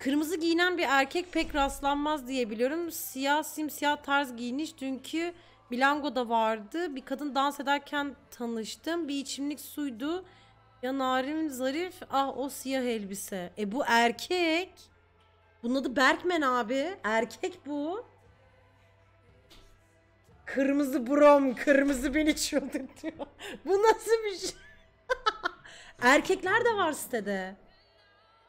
Kırmızı giyinen bir erkek pek rastlanmaz diyebiliyorum. Siyah simsiyah tarz giyiniş dünkü Bilango'da vardı. Bir kadın dans ederken tanıştım. Bir içimlik suydu. Ya narin zarif. Ah o siyah elbise. E bu erkek. Bunun adı Berkmen abi. Erkek bu. Kırmızı brom, kırmızı beni çıldırtıyor. bu nasıl bir şey? Erkekler de var sitede.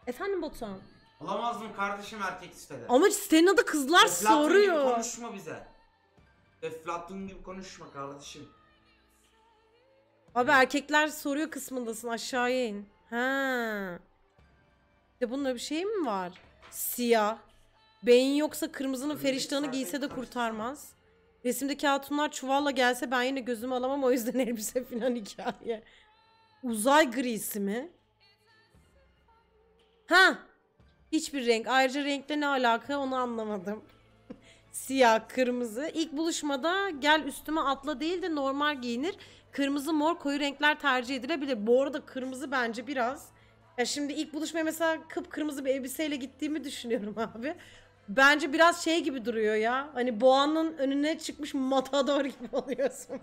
Efendim Botan. Bulamazdım kardeşim erkek sitede. Ama senin adı kızlar Eflatun soruyor. gibi konuşma bize. Eflatun gibi konuşma kardeşim. Abi erkekler soruyor kısmındasın aşağıya in. Ha. Bir De bununla bir şey mi var? Siyah. Beyin yoksa kırmızının Öyle feriştahını giyse de sarı- kurtarmaz. Resimdeki hatunlar çuvalla gelse ben yine gözümü alamam o yüzden elbise filan hikaye. Uzay grisi mi? Ha Hiçbir renk. Ayrıca renkle ne alaka onu anlamadım. Siyah, kırmızı. İlk buluşmada gel üstüme atla değil de normal giyinir. Kırmızı, mor, koyu renkler tercih edilebilir. Bu arada kırmızı bence biraz. Ya şimdi ilk buluşmaya mesela kıpkırmızı bir elbiseyle gittiğimi düşünüyorum abi bence biraz şey gibi duruyor ya. Hani boğanın önüne çıkmış matador gibi oluyorsun.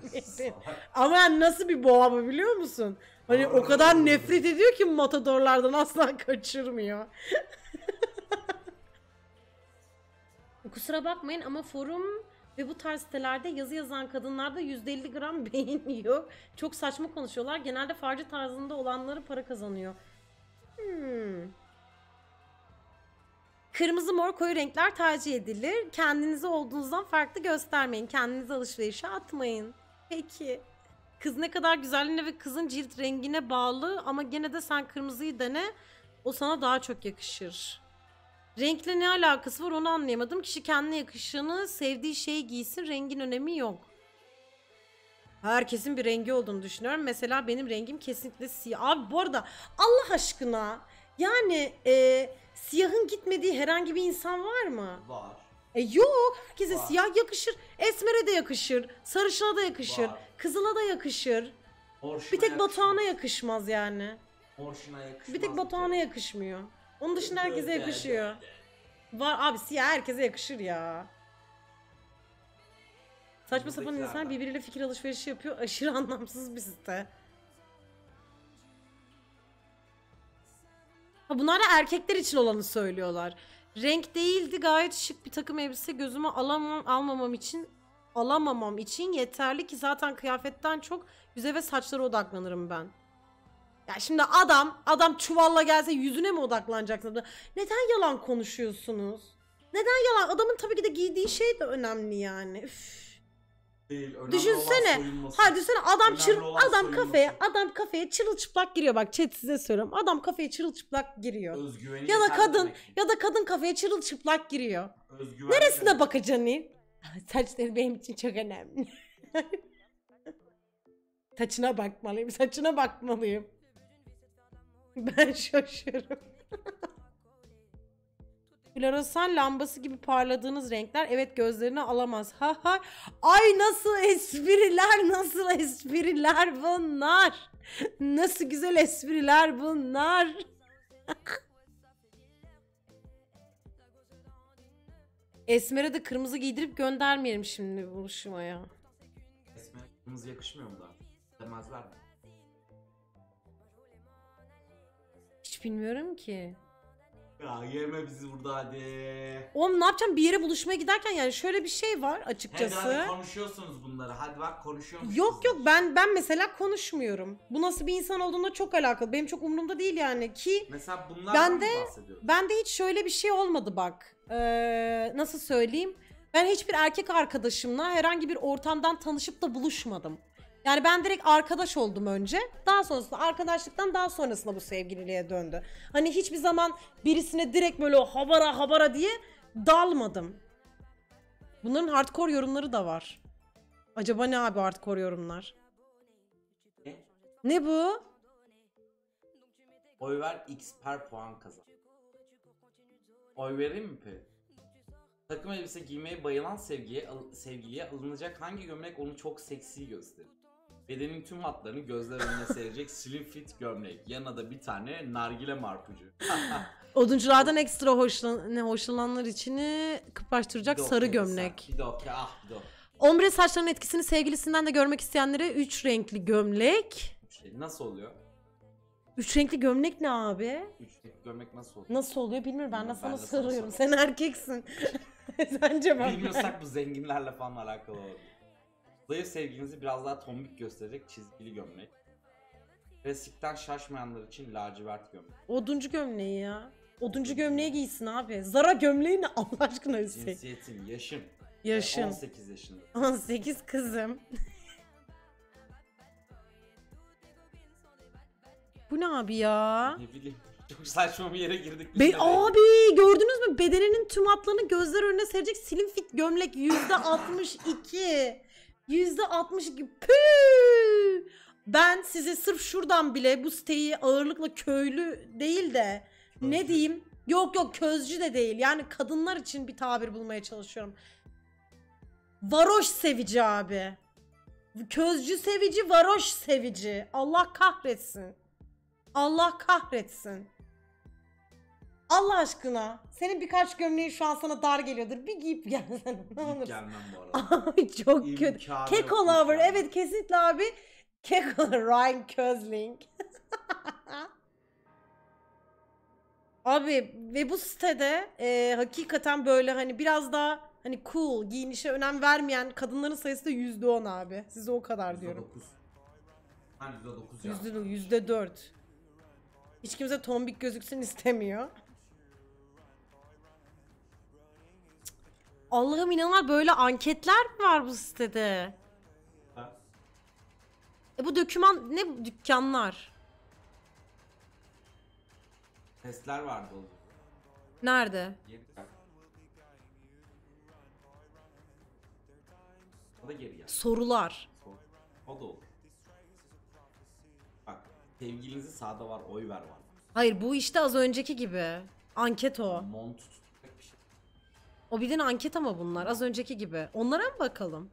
Ama nasıl bir boğa mı biliyor musun? Hani o kadar nefret ediyor ki matadorlardan asla kaçırmıyor. Kusura bakmayın ama forum ve bu tarz sitelerde yazı yazan kadınlar da 150 gram beyin yok. Çok saçma konuşuyorlar. Genelde farcı tarzında olanları para kazanıyor. Hmm. Kırmızı mor koyu renkler tercih edilir. Kendinizi olduğunuzdan farklı göstermeyin. Kendinizi alışverişe atmayın. Peki. Kız ne kadar güzelliğine ve kızın cilt rengine bağlı ama gene de sen kırmızıyı dene. O sana daha çok yakışır. Renkle ne alakası var onu anlayamadım. Kişi kendine yakışığını, sevdiği şeyi giysin. Rengin önemi yok. Herkesin bir rengi olduğunu düşünüyorum. Mesela benim rengim kesinlikle siyah. Abi bu arada Allah aşkına yani eee Siyahın gitmediği herhangi bir insan var mı? Var. E yok. Herkese Var. siyah yakışır. Esmer'e de yakışır. Sarışına da yakışır. Var. Kızıla da yakışır. Orşuna bir tek Batuhan'a yakışmaz yani. Orşuna yakışmaz. Bir tek Batuhan'a yakışmıyor. Onun dışında herkese yakışıyor. Var abi siyah herkese yakışır ya. Saçma sapan insan insanlar birbiriyle fikir alışverişi yapıyor. Aşırı anlamsız bir site. Ha, bunlar da erkekler için olanı söylüyorlar. Renk değildi gayet şık bir takım elbise gözüme alamam, almamam için alamamam için yeterli ki zaten kıyafetten çok yüze ve saçlara odaklanırım ben. Ya şimdi adam adam çuvalla gelse yüzüne mi odaklanacaksın? Neden yalan konuşuyorsunuz? Neden yalan? Adamın tabii ki de giydiği şey de önemli yani. Üf değil. Düşünsene. Hadi düşünsene adam Önemli çırıl adam soyunması. kafeye adam kafeye çırılçıplak giriyor bak chat size söylüyorum. Adam kafeye çırılçıplak giriyor. Özgüveni ya da kadın ya da kadın kafeye çırılçıplak giriyor. Özgüven Neresine bakacaksın iyi? Ah, saçları benim için çok önemli. Saçına bakmalıyım, saçına bakmalıyım. Ben şaşırırım. Floresan lambası gibi parladığınız renkler evet gözlerini alamaz. Ha ha. Ay nasıl espriler nasıl espriler bunlar. Nasıl güzel espriler bunlar. Esmer'e de kırmızı giydirip göndermeyelim şimdi buluşmaya. Esmer kırmızı yakışmıyor mu da? Demezler mi? Hiç bilmiyorum ki. Ya yeme bizi burada hadi. Oğlum ne yapacağım bir yere buluşmaya giderken yani şöyle bir şey var açıkçası. Hadi, konuşuyorsunuz bunları. Hadi bak konuşuyormuşuz. Yok yok ben ben mesela konuşmuyorum. Bu nasıl bir insan olduğuna çok alakalı. Benim çok umurumda değil yani ki. Mesela bunlar ben de ben de hiç şöyle bir şey olmadı bak. Ee, nasıl söyleyeyim? Ben hiçbir erkek arkadaşımla herhangi bir ortamdan tanışıp da buluşmadım. Yani ben direkt arkadaş oldum önce. Daha sonrasında arkadaşlıktan daha sonrasında bu sevgililiğe döndü. Hani hiçbir zaman birisine direkt böyle habara habara diye dalmadım. Bunların hardcore yorumları da var. Acaba ne abi hardcore yorumlar? Ne? Ne bu? Oy ver X per puan kazan. Oy vereyim mi pe? Takım elbise giymeye bayılan sevgiye, sevgiliye alınacak hangi gömlek onu çok seksi gösterir? Bedenin tüm hatlarını gözler önüne serecek slim fit gömlek. Yanına da bir tane nargile marpucu. Odunculardan ekstra hoşlan ne, hoşlananlar içini kıpraştıracak sarı gömlek. Hidoke ah hidoke. Ombre saçlarının etkisini sevgilisinden de görmek isteyenlere üç renkli gömlek. Şey, nasıl oluyor? Üç renkli gömlek ne abi? Üç renkli gömlek nasıl oluyor? Nasıl oluyor bilmiyorum ben, ben sana soruyorum. Sen erkeksin. Sen cevap Bilmiyorsak bu zenginlerle falan alakalı olabilir. Zayıf sevginizi biraz daha tombik göstererek çizgili gömlek. Klasikten şaşmayanlar için lacivert gömlek. Oduncu gömleği ya. Oduncu gömleği giysin abi. Zara gömleği ne Allah aşkına Hüseyin. Cinsiyetim, yaşım. Yaşın. Ee, 18 yaşında. 18 kızım. Bu ne abi ya? Ne bileyim. Çok saçma bir yere girdik. biz Be de. abi gördünüz mü bedeninin tüm atlarını gözler önüne serecek slim fit gömlek yüzde 62. Yüzde altmış gibi. Ben size sırf şuradan bile bu siteyi ağırlıkla köylü değil de Közcü. ne diyeyim? Yok yok közcü de değil. Yani kadınlar için bir tabir bulmaya çalışıyorum. Varoş sevici abi. Közcü sevici, varoş sevici. Allah kahretsin. Allah kahretsin. Allah aşkına. Senin birkaç gömleği şu an sana dar geliyordur. Bir giyip gelsene. Ne olur. Gelmem bu arada. Ay çok kötü. İmkanı yok, Keko lover. Evet kesinlikle abi. Keko Ryan Közling. abi ve bu sitede e, hakikaten böyle hani biraz daha hani cool giyinişe önem vermeyen kadınların sayısı da yüzde on abi. Size o kadar diyorum. %9. Ha %9 ya. Yüzde, yüzde dört. Hiç kimse tombik gözüksün istemiyor. Allah'ım inanılmaz böyle anketler mi var bu sitede? Ha? E bu döküman ne bu dükkanlar? Testler vardı oğlum. Nerede? Geri O da geri gel. Sorular. O da olur. Bak sevgilinizi sağda var oy ver var. Hayır bu işte az önceki gibi. Anket o. Mont tut o bildiğin anket ama bunlar. Az önceki gibi. Onlara mı bakalım?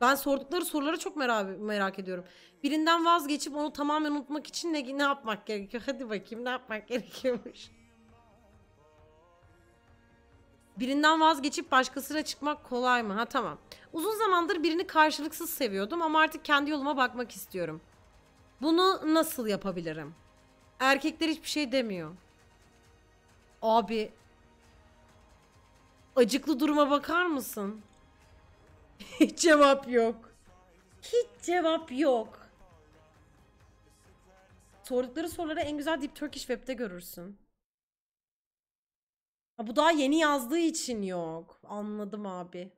Ben sordukları soruları çok merak, merak ediyorum. Birinden vazgeçip onu tamamen unutmak için ne, ne yapmak gerekiyor? Hadi bakayım ne yapmak gerekiyormuş. Birinden vazgeçip başkasına çıkmak kolay mı? Ha tamam. Uzun zamandır birini karşılıksız seviyordum ama artık kendi yoluma bakmak istiyorum. Bunu nasıl yapabilirim? Erkekler hiçbir şey demiyor. Abi Acıklı duruma bakar mısın? Hiç cevap yok. Hiç cevap yok. Sordukları soruları en güzel Deep Turkish Web'de görürsün. Ha, bu daha yeni yazdığı için yok. Anladım abi.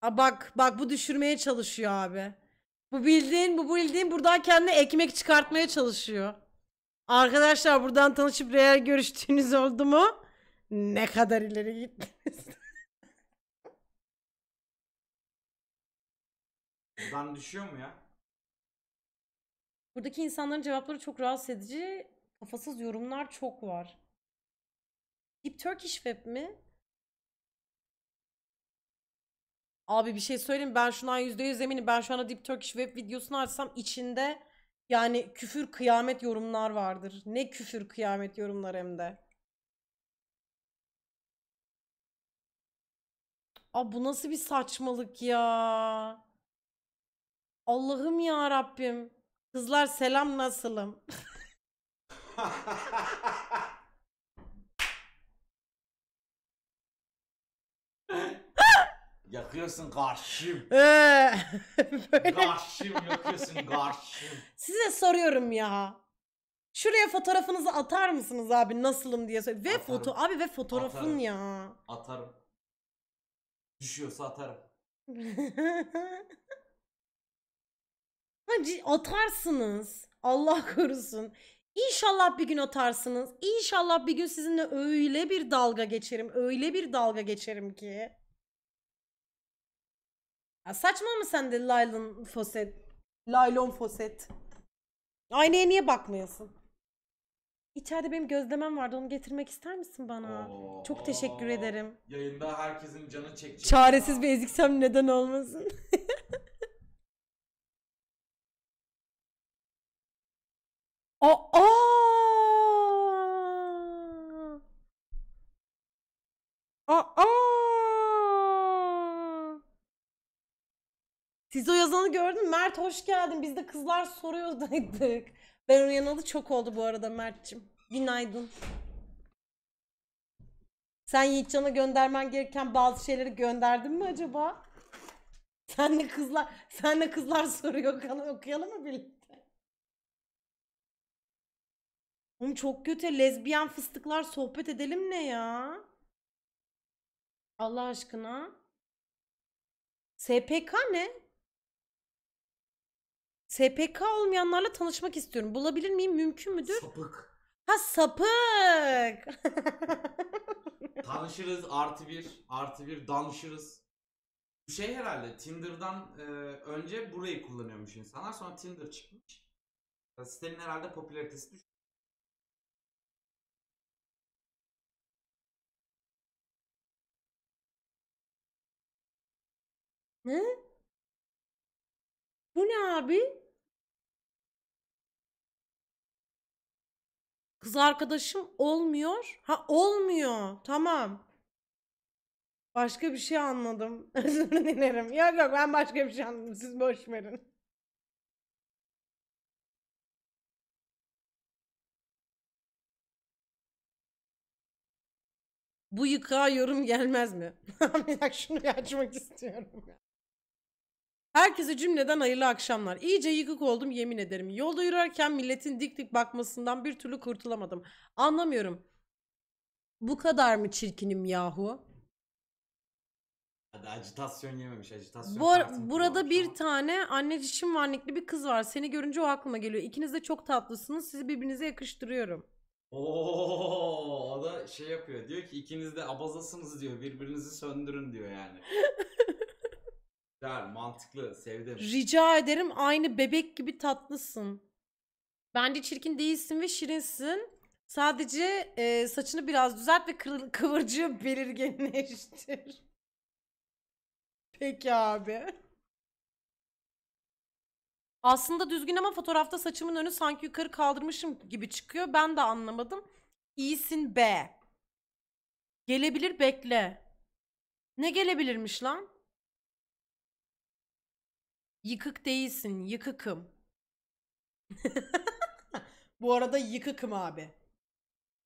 Ha, bak bak bu düşürmeye çalışıyor abi. Bu bildiğin bu bildiğin buradan kendine ekmek çıkartmaya çalışıyor. Arkadaşlar buradan tanışıp real görüştüğünüz oldu mu? Ne kadar ileri gittiniz? Buradan düşüyor mu ya? Buradaki insanların cevapları çok rahatsız edici. Kafasız yorumlar çok var. Deep Turkish Web mi? Abi bir şey söyleyeyim ben şuna yüz eminim. Ben şu anda Deep Turkish web videosunu açsam içinde yani küfür kıyamet yorumlar vardır. Ne küfür kıyamet yorumlar hem de. Aa bu nasıl bir saçmalık ya? Allah'ım ya Rabbim. Kızlar selam nasılım? Yakıyorsun karşım. Ee, Karşım yakıyorsun karşım. Size soruyorum ya. Şuraya fotoğrafınızı atar mısınız abi nasılım diye söyle. Ve Atarım. foto abi ve fotoğrafın Atarım. ya. Atarım. Düşüyorsa atarım. Atarsınız. Allah korusun. İnşallah bir gün atarsınız. İnşallah bir gün sizinle öyle bir dalga geçerim. Öyle bir dalga geçerim ki. Ya saçma mı sende laylon foset? Laylon foset. Aynaya niye bakmıyorsun? İçeride benim gözlemem vardı. Onu getirmek ister misin bana? Oo, Çok teşekkür ederim. Yayında herkesin canı çekecek. Çaresiz bir eziksem neden olmasın? Aa! gördün Mert hoş geldin. Biz de kızlar soruyordaydık. Ben uyanalı çok oldu bu arada Mert'cim. Günaydın. Sen Yiğitcan'a göndermen gereken bazı şeyleri gönderdin mi acaba? Senle kızlar, senle kızlar soruyor kanı okuyalım mı birlikte? Oğlum çok kötü. Lezbiyen fıstıklar sohbet edelim ne ya? Allah aşkına. SPK ne? SPK olmayanlarla tanışmak istiyorum. Bulabilir miyim? Mümkün müdür? Sapık. Ha sapık. Tanışırız artı bir. Artı bir danışırız. Bu şey herhalde Tinder'dan e, önce burayı kullanıyormuş insanlar. Sonra Tinder çıkmış. Sitenin herhalde popülaritesi düşmüş. Ne? Bu ne abi? Kız arkadaşım olmuyor. Ha olmuyor. Tamam. Başka bir şey anladım. Özür dilerim. Yok yok ben başka bir şey anladım. Siz boş verin. Bu yıkağa yorum gelmez mi? bir dakika şunu açmak istiyorum ya. Herkese cümleden hayırlı akşamlar. İyice yıkık oldum yemin ederim. Yolda yürürken milletin dik dik bakmasından bir türlü kurtulamadım. Anlamıyorum. Bu kadar mı çirkinim yahu? Hadi acitasyon yememiş acitasyon. Bu, kartını burada bir ama. tane anne dişim vanlikli bir kız var. Seni görünce o aklıma geliyor. İkiniz de çok tatlısınız. Sizi birbirinize yakıştırıyorum. Oo, o da şey yapıyor. Diyor ki ikiniz de abazasınız diyor. Birbirinizi söndürün diyor yani. Güzel, mantıklı, sevdim. Rica ederim aynı bebek gibi tatlısın. Bence çirkin değilsin ve şirinsin. Sadece e, saçını biraz düzelt ve kıvırcığı belirginleştir. Peki abi. Aslında düzgün ama fotoğrafta saçımın önü sanki yukarı kaldırmışım gibi çıkıyor. Ben de anlamadım. İyisin be. Gelebilir bekle. Ne gelebilirmiş lan? Yıkık değilsin, yıkıkım. Bu arada yıkıkım abi.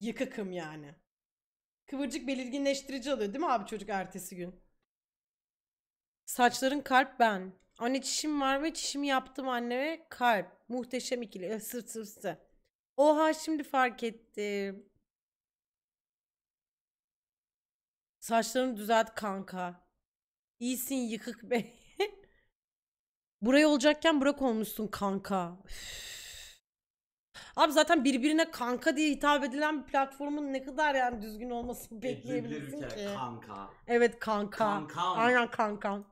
Yıkıkım yani. Kıvırcık belirginleştirici alıyor değil mi abi çocuk ertesi gün? Saçların kalp ben. Anne çişim var ve çişimi yaptım anne ve kalp. Muhteşem ikili. E, sırt sırtı. Oha şimdi fark ettim. Saçlarını düzelt kanka. İyisin yıkık be. Buraya olacakken Burak olmuşsun kanka. Abi zaten birbirine kanka diye hitap edilen bir platformun ne kadar yani düzgün olmasını bekleyebilirsin ki. Kanka. Evet kanka. Kankam. Aynen kankam.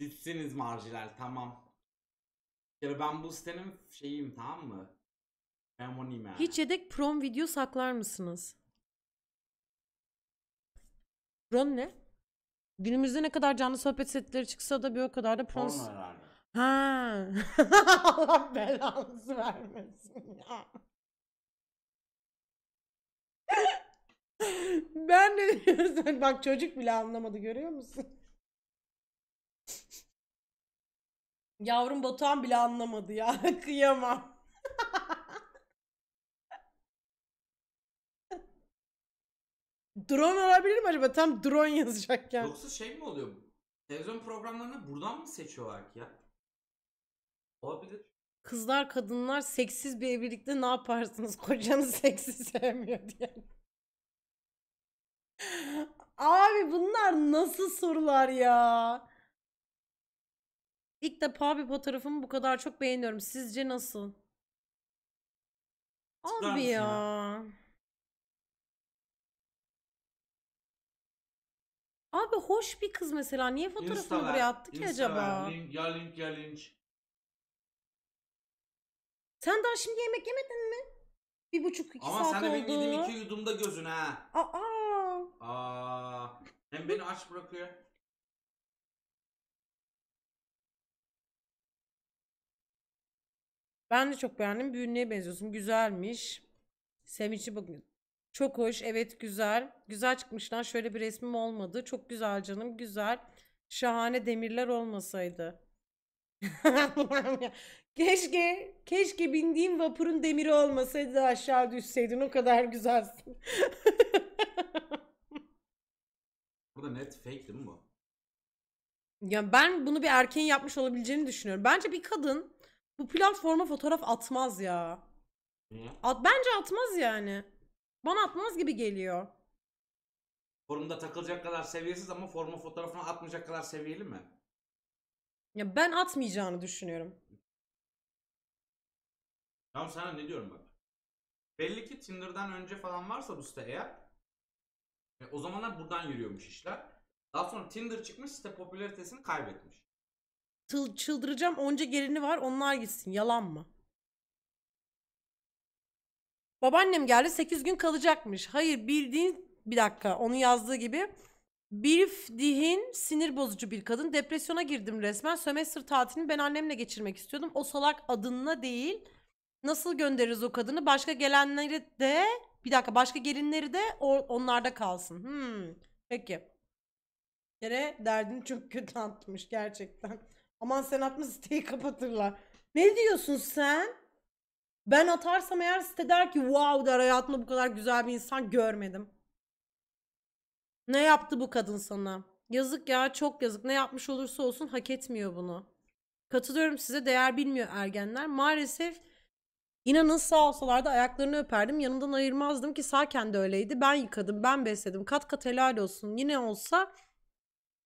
Sizsiniz marjiler tamam. Ya ben bu sitenin şeyiyim tamam mı? Memonime. Hiç yedek prom video saklar mısınız? Ron ne? Günümüzde ne kadar canlı sohbet setleri çıksa da bir o kadar da porno. Porno Ha. Allah belanızı vermesin ya. ben ne diyorsun? Bak çocuk bile anlamadı görüyor musun? Yavrum Batuhan bile anlamadı ya. Kıyamam. Drone olabilir mi acaba? Tam drone yazacakken. Yoksa şey mi oluyor? Televizyon programlarını buradan mı seçiyorlar ki ya? Olabilir. Kızlar kadınlar seksiz bir evlilikte ne yaparsınız? Kocanız seksi sevmiyor diye. Abi bunlar nasıl sorular ya? İlk defa bir fotoğrafımı bu kadar çok beğeniyorum. Sizce nasıl? Abi ya. ya. Abi hoş bir kız mesela. Niye fotoğrafını Instagram, buraya attı ki Instagram, acaba? Link, ya link ya link. Sen daha şimdi yemek yemedin mi? Bir buçuk iki Ama saat sen de benim oldu. yediğim iki yudumda gözün ha. Aa. Aa. Hem beni aç bırakıyor. Ben de çok beğendim. Büyünlüğe benziyorsun. Güzelmiş. Sevinçli bakın. Çok hoş. Evet güzel. Güzel çıkmış lan. Şöyle bir resmim olmadı. Çok güzel canım. Güzel. Şahane demirler olmasaydı. keşke keşke bindiğim vapurun demiri olmasaydı da aşağı düşseydin. O kadar güzelsin. Burada net fake değil mi bu? Ya ben bunu bir erkeğin yapmış olabileceğini düşünüyorum. Bence bir kadın bu platforma fotoğraf atmaz ya. Niye? At, bence atmaz yani. Bana atmaz gibi geliyor. Forumda takılacak kadar seviyesiz ama forma fotoğrafını atmayacak kadar seviyeli mi? Ya ben atmayacağını düşünüyorum. Tamam sana ne diyorum bak. Belli ki Tinder'dan önce falan varsa bu site eğer e, o zamanlar buradan yürüyormuş işler. Daha sonra Tinder çıkmış site popülaritesini kaybetmiş. Tıl çıldıracağım onca gelini var onlar gitsin yalan mı? Babaannem geldi 8 gün kalacakmış. Hayır bildiğin bir dakika onun yazdığı gibi bir dihin sinir bozucu bir kadın. Depresyona girdim resmen. Sömestr tatilini ben annemle geçirmek istiyordum. O salak adınla değil. Nasıl göndeririz o kadını? Başka gelenleri de bir dakika başka gelinleri de onlarda kalsın. Hmm. Peki. Yere derdini çok kötü atmış gerçekten. Aman sen atma siteyi kapatırlar. Ne diyorsun sen? Ben atarsam eğer site der ki wow der hayatımda bu kadar güzel bir insan görmedim. Ne yaptı bu kadın sana? Yazık ya çok yazık. Ne yapmış olursa olsun hak etmiyor bunu. Katılıyorum size değer bilmiyor ergenler. Maalesef inanın sağ olsalar da ayaklarını öperdim. Yanımdan ayırmazdım ki sağken de öyleydi. Ben yıkadım, ben besledim. Kat kat helal olsun. Yine olsa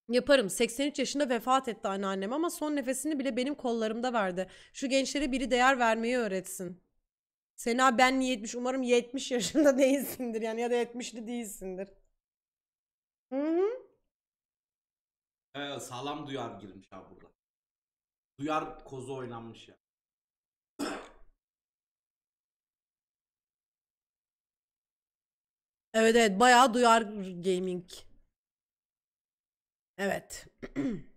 Yaparım. 83 yaşında vefat etti anneannem ama son nefesini bile benim kollarımda verdi. Şu gençlere biri değer vermeyi öğretsin. Sena ben 70 umarım 70 yaşında değilsindir yani ya da 70'li değilsindir. Hı hı. Ee, sağlam duyar girmiş abi burada. Duyar kozu oynanmış ya. Evet evet bayağı duyar gaming. Evet.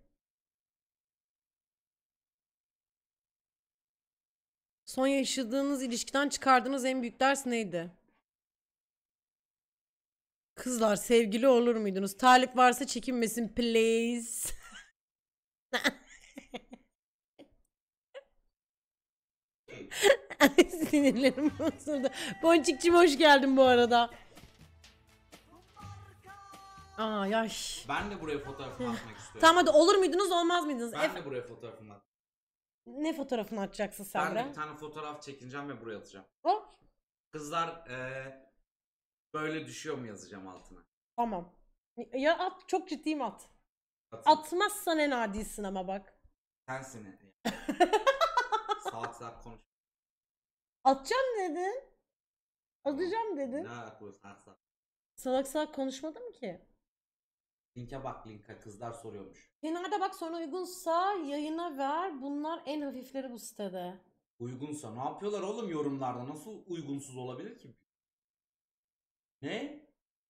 Son yaşadığınız ilişkiden çıkardığınız en büyük ders neydi? Kızlar sevgili olur muydunuz? Talip varsa çekinmesin please. Sinirlerim bozuldu. Boncikçim hoş geldin bu arada. Aa yaş. Ben de buraya fotoğrafımı atmak istiyorum. Tamam hadi olur muydunuz olmaz mıydınız? Ben Efe- de buraya fotoğrafımı atmak ne fotoğrafını atacaksın sen Ben de bir tane fotoğraf çekineceğim ve buraya atacağım. O? Kızlar eee, böyle düşüyor mu yazacağım altına. Tamam. Ya at çok ciddiyim at. Atın. Atmazsan en adisin ama bak. Sensin. Saat saat konuş. Atacağım dedin. Atacağım dedin. Ne alakası Salak salak konuşmadım ki. Linke bak Linka kızlar soruyormuş. Kenarda bak sonra uygunsa yayına ver. Bunlar en hafifleri bu sitede. Uygunsa ne yapıyorlar oğlum yorumlarda nasıl uygunsuz olabilir ki? Ne?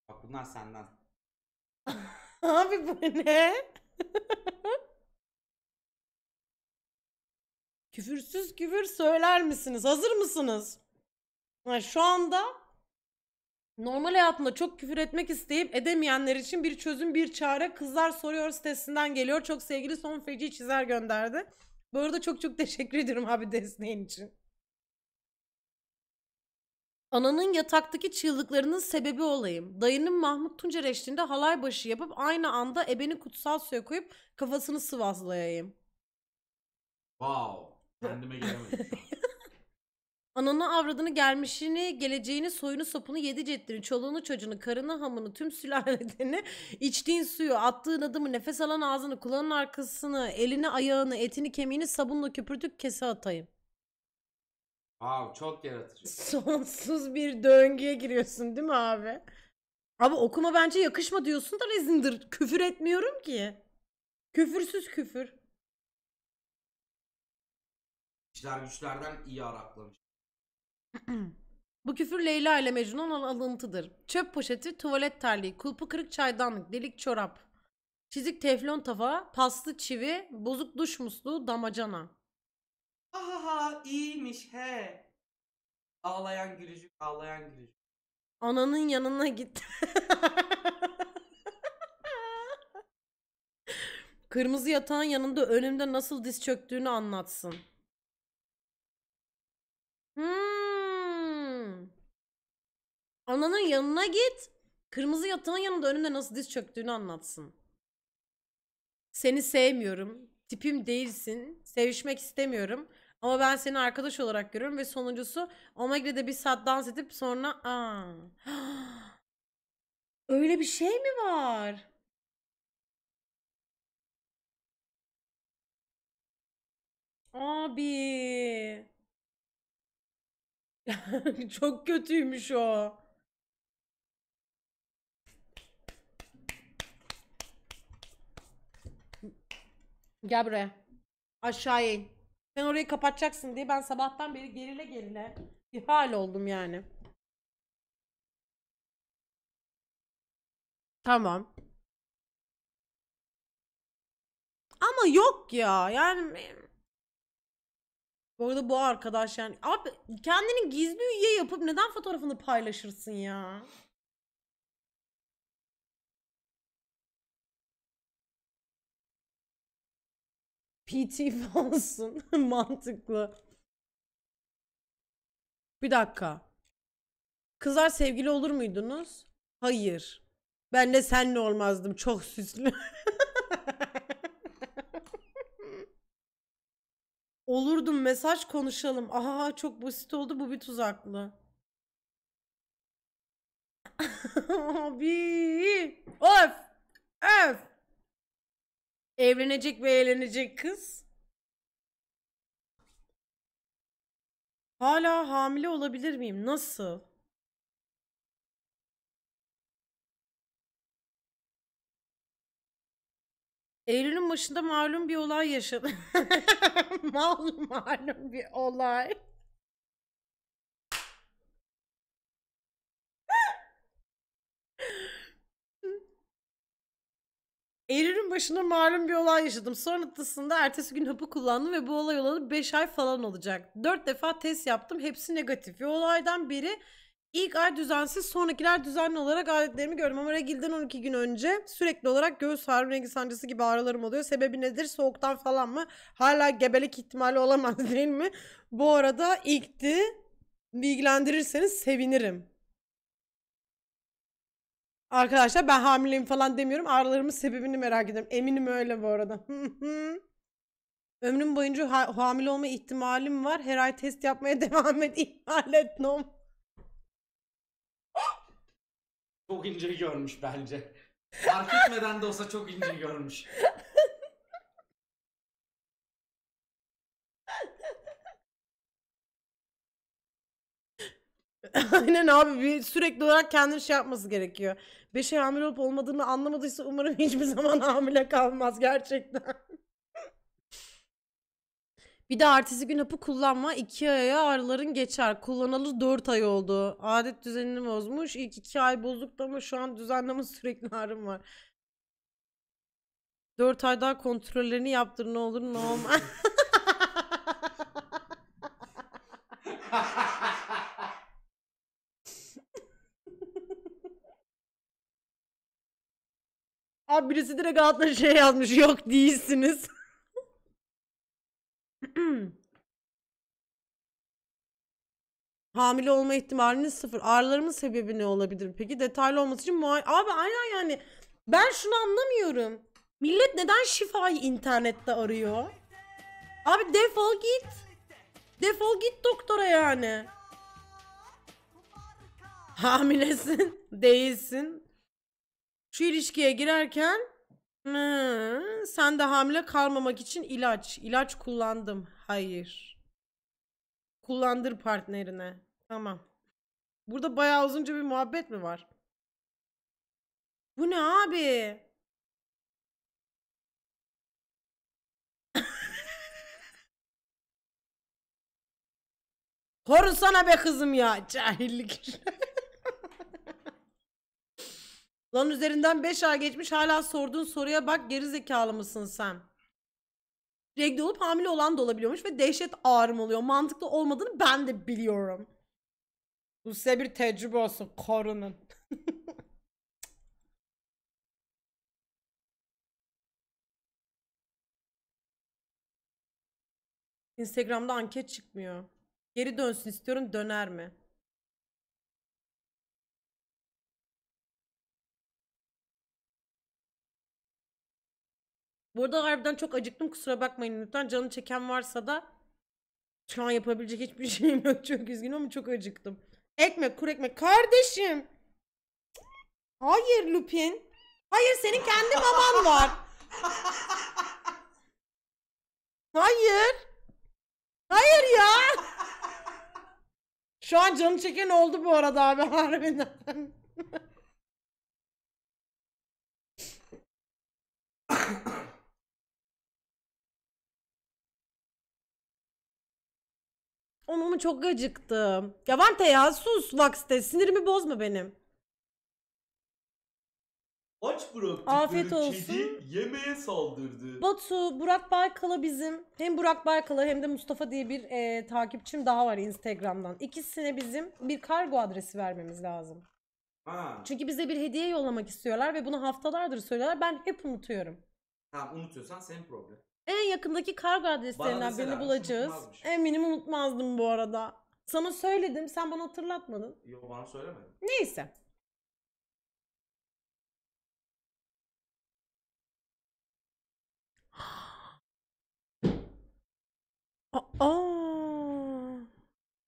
Bak bunlar senden. Abi bu ne? Küfürsüz küfür söyler misiniz? Hazır mısınız? Ha, şu anda Normal hayatında çok küfür etmek isteyip edemeyenler için bir çözüm, bir çare kızlar soruyor sitesinden geliyor. Çok sevgili son feci çizer gönderdi. Bu arada çok çok teşekkür ediyorum abi desteğin için. Ananın yataktaki çığlıklarının sebebi olayım. Dayının Mahmut Tuncer eşliğinde halay başı yapıp aynı anda ebeni kutsal suya koyup kafasını sıvazlayayım. Wow. Kendime gelemedim. Ananı avradını gelmişini, geleceğini, soyunu sopunu, yedi cettini çoluğunu çocuğunu, karını hamını, tüm sülaleni, içtiğin suyu, attığın adımı, nefes alan ağzını, kulağının arkasını, elini, ayağını, etini, kemiğini sabunla köpürtüp kese atayım. Wow çok yaratıcı. Sonsuz bir döngüye giriyorsun değil mi abi? Abi okuma bence yakışma diyorsun da rezindir. Küfür etmiyorum ki. Küfürsüz küfür. İşler güçlerden iyi araklamış. Bu küfür Leyla ile Mecnun'un alıntıdır. Çöp poşeti, tuvalet terliği, kulpu kırık çaydanlık, delik çorap, çizik teflon tava, paslı çivi, bozuk duş musluğu, damacana. Ha ha, iyiymiş he. Ağlayan gülücük, ağlayan gülücük. Ananın yanına git. Kırmızı yatağın yanında önümde nasıl diz çöktüğünü anlatsın. Ananın yanına git. Kırmızı yatağın yanında önünde nasıl diz çöktüğünü anlatsın. Seni sevmiyorum. Tipim değilsin. Sevişmek istemiyorum. Ama ben seni arkadaş olarak görüyorum ve sonuncusu Omegle'de bir saat dans edip sonra aa. Öyle bir şey mi var? Abi. Çok kötüymüş o. Gel buraya. Aşağıya in. Sen orayı kapatacaksın diye ben sabahtan beri gerile gerile bir hal oldum yani. Tamam. Ama yok ya. Yani bu arada bu arkadaş yani abi kendini gizli üye yapıp neden fotoğrafını paylaşırsın ya? PT olsun mantıklı. Bir dakika. Kızlar sevgili olur muydunuz? Hayır. Ben de senle olmazdım. Çok süslü. Olurdum mesaj konuşalım. Aha çok basit oldu bu bir tuzaklı. Abi. Öf. Öf. Evlenecek ve eğlenecek kız. Hala hamile olabilir miyim? Nasıl? Eylül'ün başında malum bir olay yaşadı. malum malum bir olay. Eylül'ün başında malum bir olay yaşadım. Sonrasında ertesi gün hapı kullandım ve bu olay olalı 5 ay falan olacak. 4 defa test yaptım. Hepsi negatif. Ve olaydan beri ilk ay düzensiz, sonrakiler düzenli olarak aletlerimi gördüm. Ama regilden 12 gün önce sürekli olarak göğüs ağrım, rengi sancısı gibi ağrılarım oluyor. Sebebi nedir? Soğuktan falan mı? Hala gebelik ihtimali olamaz değil mi? Bu arada ilkti. Bilgilendirirseniz sevinirim. Arkadaşlar ben hamileyim falan demiyorum. Ağrılarımın sebebini merak ediyorum. Eminim öyle bu arada. Ömrüm boyunca ha hamile olma ihtimalim var. Her ay test yapmaya devam et. İhmal etmem. Çok ince görmüş bence. Fark etmeden de olsa çok ince görmüş. Aynen abi bir sürekli olarak kendini şey yapması gerekiyor ve şey hamile olup olmadığını anlamadıysa umarım hiçbir zaman hamile kalmaz gerçekten. bir de artesi gün hapı kullanma 2 aya ağrıların geçer. Kullanalı 4 ay oldu. Adet düzenini bozmuş. İlk 2 ay bozuktu ama şu an düzenleme sürekli ağrım var. 4 ay daha kontrollerini yaptır ne olur ne olmaz. Abi birisi direkt altına şey yazmış. Yok değilsiniz. Hamile olma ihtimaliniz sıfır. Ağrılarımın sebebi ne olabilir peki? Detaylı olması için muay Abi aynen yani. Ben şunu anlamıyorum. Millet neden şifayı internette arıyor? Abi defol git. Defol git doktora yani. Hamilesin. Değilsin. Şu ilişkiye girerken hmm, sen de hamile kalmamak için ilaç. ilaç kullandım. Hayır. Kullandır partnerine. Tamam. Burada bayağı uzunca bir muhabbet mi var? Bu ne abi? Korusana be kızım ya. Cahillik. Lan üzerinden 5 ay geçmiş hala sorduğun soruya bak geri zekalı mısın sen? Regli olup hamile olan da olabiliyormuş ve dehşet ağrım oluyor. Mantıklı olmadığını ben de biliyorum. Bu size bir tecrübe olsun karının. Instagram'da anket çıkmıyor. Geri dönsün istiyorum döner mi? Bu arada harbiden çok acıktım kusura bakmayın lütfen. Canı çeken varsa da şu an yapabilecek hiçbir şeyim yok. Çok üzgünüm ama çok acıktım. Ekmek, kuru ekmek. Kardeşim! Hayır Lupin. Hayır senin kendi maman var. Hayır. Hayır ya. Şu an canı çeken oldu bu arada abi harbiden. Onu çok acıktım. Yavante ya sus Vax'te. Sinirimi bozma benim. Aç bıraktıkları Afiyet olsun. kedi yemeğe saldırdı. Batu, Burak Baykal'a bizim hem Burak Baykal'a hem de Mustafa diye bir e, takipçim daha var Instagram'dan. İkisine bizim bir kargo adresi vermemiz lazım. Ha. Çünkü bize bir hediye yollamak istiyorlar ve bunu haftalardır söylüyorlar. Ben hep unutuyorum. ha unutuyorsan senin problem. En yakındaki kargo Bana adreslerinden birini bulacağız. Eminim unutmazdım bu arada. Sana söyledim, sen bana hatırlatmadın. Yo bana söylemedin. Neyse. Aa.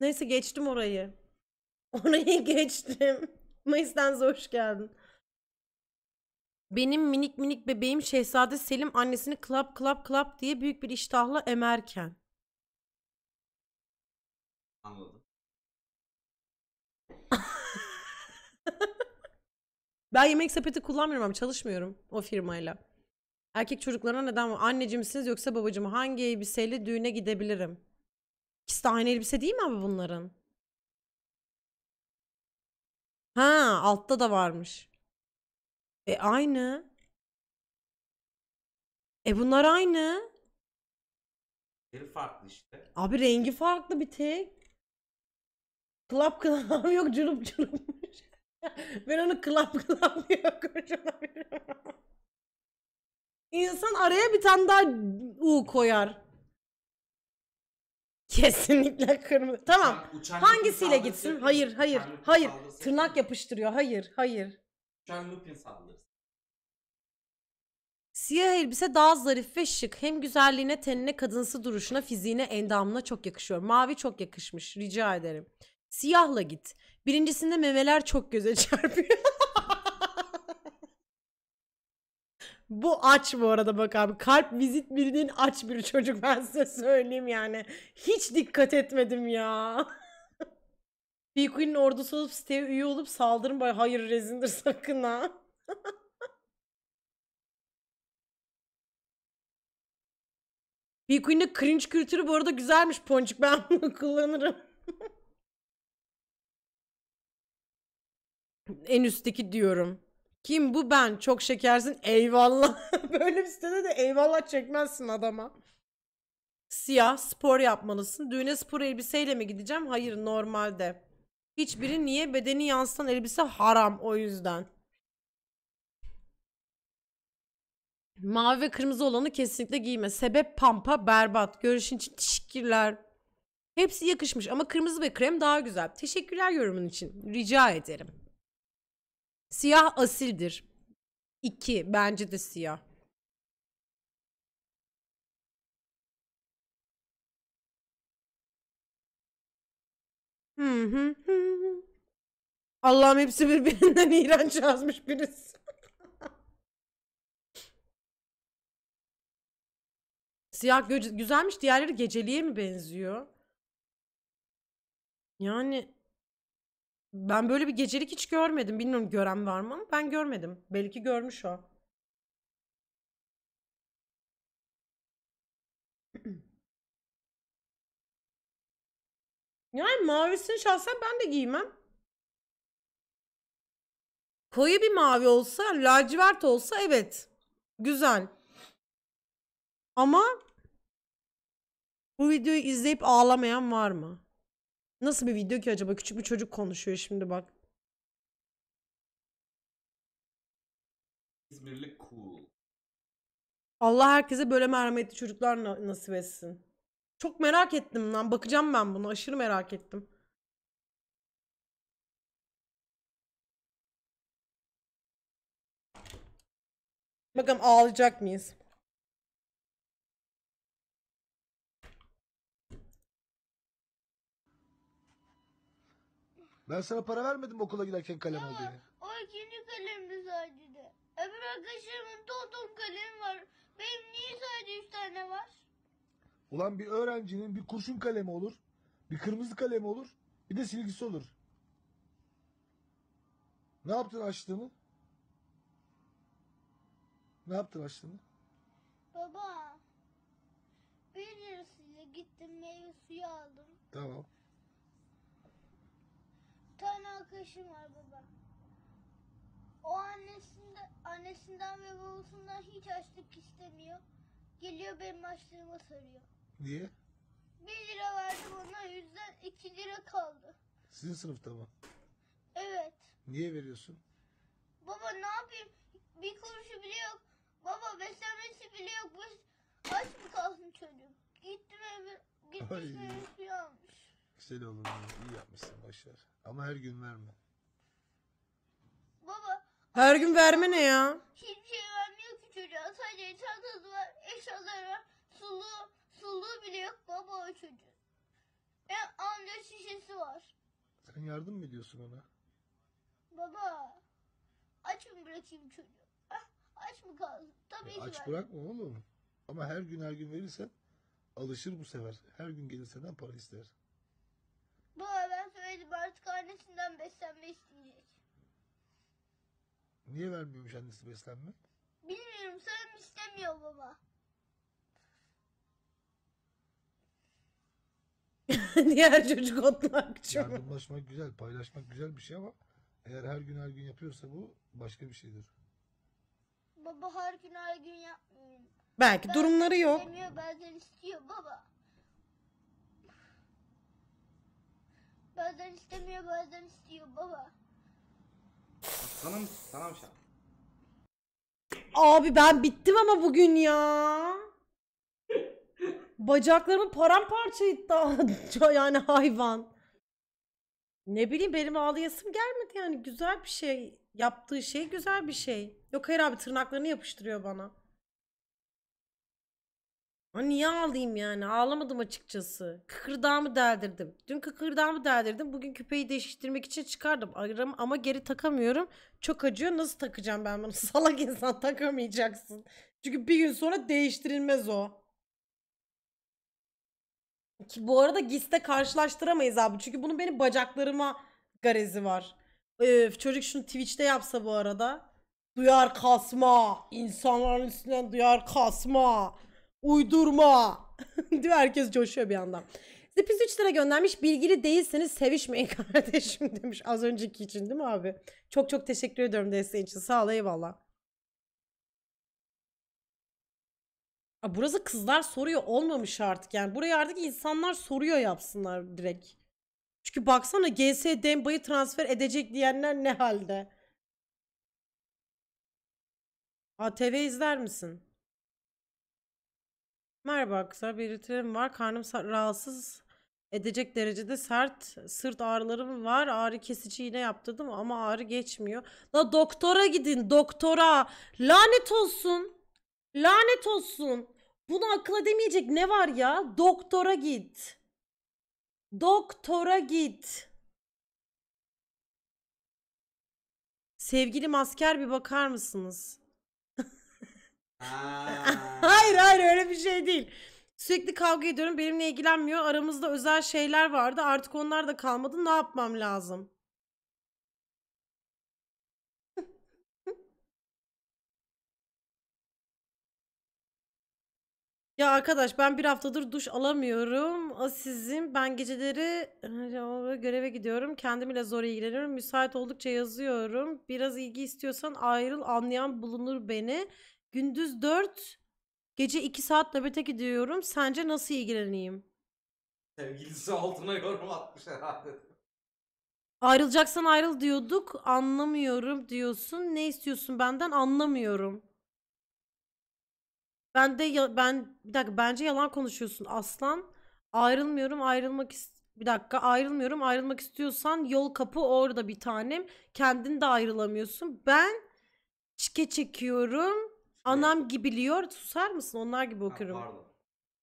Neyse geçtim orayı. Orayı geçtim. Mayıs'tan hoş geldin. Benim minik minik bebeğim Şehzade Selim annesini klap klap klap diye büyük bir iştahla emerken. Anladım. ben yemek sepeti kullanmıyorum ama çalışmıyorum o firmayla. Erkek çocuklarına neden var? Annecimsiniz yoksa babacım hangi elbiseyle düğüne gidebilirim? İkisi de aynı elbise değil mi abi bunların? Ha altta da varmış. E aynı. E bunlar aynı. Deri farklı işte. Abi rengi farklı bir tek. Klap klap yok culup culup. ben onu klap klap diye İnsan araya bir tane daha U koyar. Kesinlikle kırmızı. Tamam. Uçan- uçan- Hangisiyle gitsin? Hayır, hayır, hayır. Tırnak yapıştırıyor. Hayır, hayır. John Lupin saldırısı. Siyah elbise daha zarif ve şık. Hem güzelliğine, tenine, kadınsı duruşuna, fiziğine, endamına çok yakışıyor. Mavi çok yakışmış. Rica ederim. Siyahla git. Birincisinde memeler çok göze çarpıyor. Bu aç bu arada bak abi. Kalp vizit bildiğin aç bir çocuk ben size söyleyeyim yani. Hiç dikkat etmedim ya. Bir Bikuin'in ordusu olup siteye üye olup saldırın bari. Hayır rezindir sakın ha. Bir Bikuin'in cringe kültürü bu arada güzelmiş Ponçik. Ben bunu kullanırım. en üstteki diyorum. Kim bu ben? Çok şekersin. Eyvallah. Böyle bir sitede de eyvallah çekmezsin adama. Siyah spor yapmalısın. Düğüne spor elbiseyle mi gideceğim? Hayır normalde. Hiçbiri niye bedeni yansıtan elbise haram o yüzden. Mavi ve kırmızı olanı kesinlikle giyme. Sebep pampa berbat. Görüşün için teşekkürler. Hepsi yakışmış ama kırmızı ve krem daha güzel. Teşekkürler yorumun için. Rica ederim. Siyah asildir. 2. Bence de siyah. Hı hı hı. Allah'ım hepsi birbirinden iğrenç yazmış birisi. Siyah gö- güzelmiş. Diğerleri geceliğe mi benziyor? Yani ben böyle bir gecelik hiç görmedim. Bilmiyorum gören var mı ama ben görmedim. Belki görmüş o. Yani mavisini şahsen ben de giymem. Koyu bir mavi olsa, lacivert olsa evet. Güzel. Ama bu videoyu izleyip ağlamayan var mı? Nasıl bir video ki acaba? Küçük bir çocuk konuşuyor şimdi bak. İzmirli cool. Allah herkese böyle merhametli çocuklar nasip etsin. Çok merak ettim lan. Bakacağım ben bunu. Aşırı merak ettim. Bakalım ağlayacak mıyız? Ben sana para vermedim okula giderken kalem al diye. O ikinci kalemdi sadece. Öbür arkadaşımın totum kalem var. Benim niye sadece üç tane var? Ulan bir öğrencinin bir kurşun kalemi olur, bir kırmızı kalemi olur, bir de silgisi olur. Ne yaptın açtığını? Ne yaptın açtığını? Baba. Bir lirasıyla gittim meyve suyu aldım. Tamam. tane arkadaşım var baba. O annesinden, annesinden ve babasından hiç açlık istemiyor. Geliyor benim açlığıma sarıyor. Niye? 1 lira verdim ona yüzden 2 lira kaldı. Sizin sınıfta mı? Evet. Niye veriyorsun? Baba ne yapayım? Bir kuruşu bile yok. Baba beslenmesi bile yok. Biz aç mı kalsın çocuğum? Gittim eve. Ay. Gitmiş meyvesi almış. Güzel oğlum iyi yapmışsın başar. Ama her gün verme. Baba Her gün verme ne ya? hiçbir şey vermiyor ki çocuğa. Sadece çantası var, eşyaları var, suluğu, Soluğu bile yok baba o çocuğun. Ve amca şişesi var. Sen yardım mı ediyorsun ona? Baba aç mı bırakayım çocuğu? Ah, aç mı kalsın? Tabii ki aç ben- bırakma oğlum. Ama her gün her gün verirsen alışır bu sefer. Her gün gelir senden para ister. Baba ben söyledim artık annesinden beslenme isteyecek. Niye vermiyormuş annesi beslenme? Bilmiyorum sanırım istemiyor baba. Diğer çocuk otlakçı mı? Yardımlaşmak güzel, paylaşmak güzel bir şey ama eğer her gün her gün yapıyorsa bu başka bir şeydir. Baba her gün her gün yapmıyor. Belki Bazen durumları yok. istemiyor, bazen istiyor baba. Bazen istemiyor bazen istiyor baba. Sana mı? Sana mı şarkı? Abi ben bittim ama bugün ya. Bacaklarımı paramparça etti yani hayvan. Ne bileyim benim ağlayasım gelmedi yani güzel bir şey. Yaptığı şey güzel bir şey. Yok hayır abi tırnaklarını yapıştırıyor bana. Ha, niye ağlayayım yani? Ağlamadım açıkçası. Kıkırdağımı deldirdim. Dün kıkırdağımı deldirdim. Bugün küpeyi değiştirmek için çıkardım. Ayıram ama geri takamıyorum. Çok acıyor. Nasıl takacağım ben bunu? Salak insan takamayacaksın. Çünkü bir gün sonra değiştirilmez o. Ki bu arada giste karşılaştıramayız abi. Çünkü bunun benim bacaklarıma garezi var. Öf, çocuk şunu Twitch'te yapsa bu arada. Duyar kasma. İnsanların üstünden duyar kasma. Uydurma. diyor herkes coşuyor bir yandan. Zipiz 3 lira göndermiş. Bilgili değilseniz sevişmeyin kardeşim demiş. Az önceki için değil mi abi? Çok çok teşekkür ediyorum desteğin için. Sağ ol eyvallah. Burası kızlar soruyor olmamış artık yani. Buraya artık insanlar soruyor yapsınlar direkt. Çünkü baksana GS Demba'yı transfer edecek diyenler ne halde? ATV izler misin? Merhaba kısa belirtilerim var. Karnım rahatsız edecek derecede sert sırt ağrılarım var. Ağrı kesici yine yaptırdım ama ağrı geçmiyor. La doktora gidin doktora. Lanet olsun. Lanet olsun. Bunu akıl edemeyecek ne var ya? Doktora git. Doktora git. Sevgili masker bir bakar mısınız? hayır hayır öyle bir şey değil. Sürekli kavga ediyorum benimle ilgilenmiyor. Aramızda özel şeyler vardı artık onlar da kalmadı ne yapmam lazım? Ya arkadaş ben bir haftadır duş alamıyorum. Sizin, ben geceleri e, göreve gidiyorum. Kendimle zor ilgileniyorum. Müsait oldukça yazıyorum. Biraz ilgi istiyorsan ayrıl anlayan bulunur beni. Gündüz 4 gece 2 saat nöbete gidiyorum. Sence nasıl ilgileneyim? Sevgilisi altına yorum atmış herhalde. Ayrılacaksan ayrıl diyorduk. Anlamıyorum diyorsun. Ne istiyorsun benden anlamıyorum. Ben de ya, ben bir dakika bence yalan konuşuyorsun aslan. Ayrılmıyorum ayrılmak ist bir dakika ayrılmıyorum ayrılmak istiyorsan yol kapı orada bir tanem. Kendin de ayrılamıyorsun. Ben çike çekiyorum. Anam gibiliyor. Susar mısın? Onlar gibi okuyorum.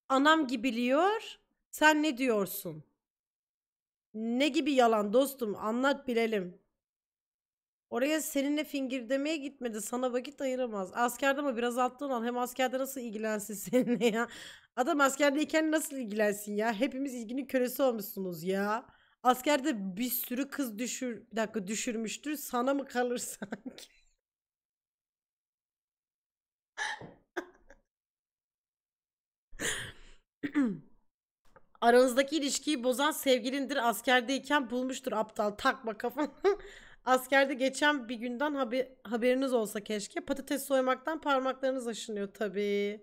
Anam gibiliyor. Sen ne diyorsun? Ne gibi yalan dostum? Anlat bilelim. Oraya seninle fingir demeye gitmedi. Sana vakit ayıramaz. Askerde ama biraz alttan al. Hem askerde nasıl ilgilensin seninle ya? Adam askerdeyken nasıl ilgilensin ya? Hepimiz ilginin kölesi olmuşsunuz ya. Askerde bir sürü kız düşür, bir dakika düşürmüştür. Sana mı kalır sanki? Aranızdaki ilişkiyi bozan sevgilindir askerdeyken bulmuştur aptal takma kafana. Askerde geçen bir günden haber, haberiniz olsa keşke. Patates soymaktan parmaklarınız aşınıyor tabii.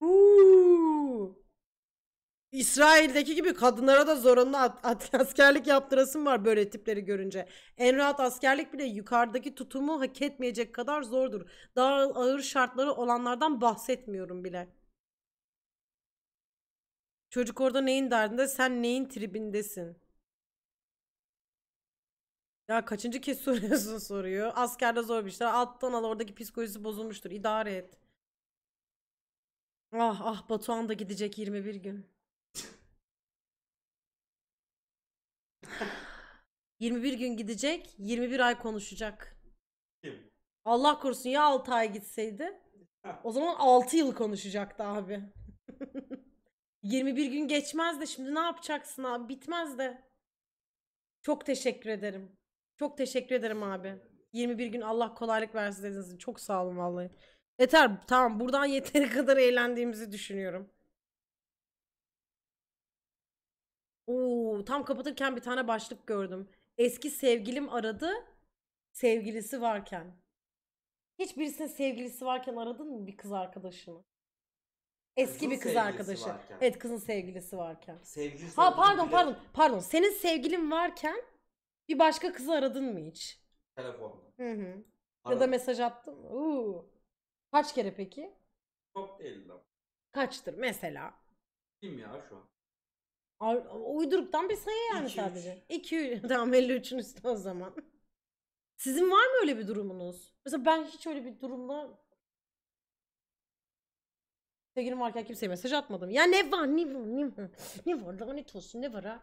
Uuu. İsrail'deki gibi kadınlara da zorunlu at, at, askerlik yaptırasın var böyle tipleri görünce. En rahat askerlik bile yukarıdaki tutumu hak etmeyecek kadar zordur. Daha ağır şartları olanlardan bahsetmiyorum bile. Çocuk orada neyin derdinde sen neyin tribindesin? Ya kaçıncı kez soruyorsun soruyu? Askerde zor bir işler. Alttan al oradaki psikolojisi bozulmuştur. İdare et. Ah ah Batuhan da gidecek 21 gün. 21 gün gidecek, 21 ay konuşacak. Kim? Allah korusun ya 6 ay gitseydi. O zaman 6 yıl konuşacaktı abi. 21 gün geçmez de şimdi ne yapacaksın abi? Bitmez de. Çok teşekkür ederim. Çok teşekkür ederim abi. 21 gün Allah kolaylık versin dediniz. Çok sağ olun vallahi. Yeter tamam buradan yeteri kadar eğlendiğimizi düşünüyorum. Oo, tam kapatırken bir tane başlık gördüm. Eski sevgilim aradı sevgilisi varken. Hiç birisinin sevgilisi varken aradın mı bir kız arkadaşını? Eski kızın bir kız arkadaşı. Varken. Evet kızın sevgilisi varken. Sevgilisi ha pardon pardon pardon. Senin sevgilin varken bir başka kızı aradın mı hiç? Telefonla. Hı hı. Ya da mesaj attın mı? Uuu. Kaç kere peki? Çok değil Kaçtır mesela? Kim ya şu an? Uyduruktan bir sayı yani İki, sadece. 2 tamam 53'ün üstü o zaman. Sizin var mı öyle bir durumunuz? Mesela ben hiç öyle bir durumda sevgilim varken kimseye mesaj atmadım. Ya ne var ne var ne var ne var lanet olsun ne var ha?